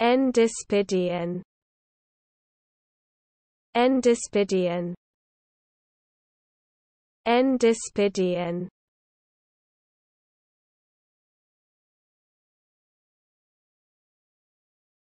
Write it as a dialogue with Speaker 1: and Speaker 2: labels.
Speaker 1: Endispidian Endispidian Endispidian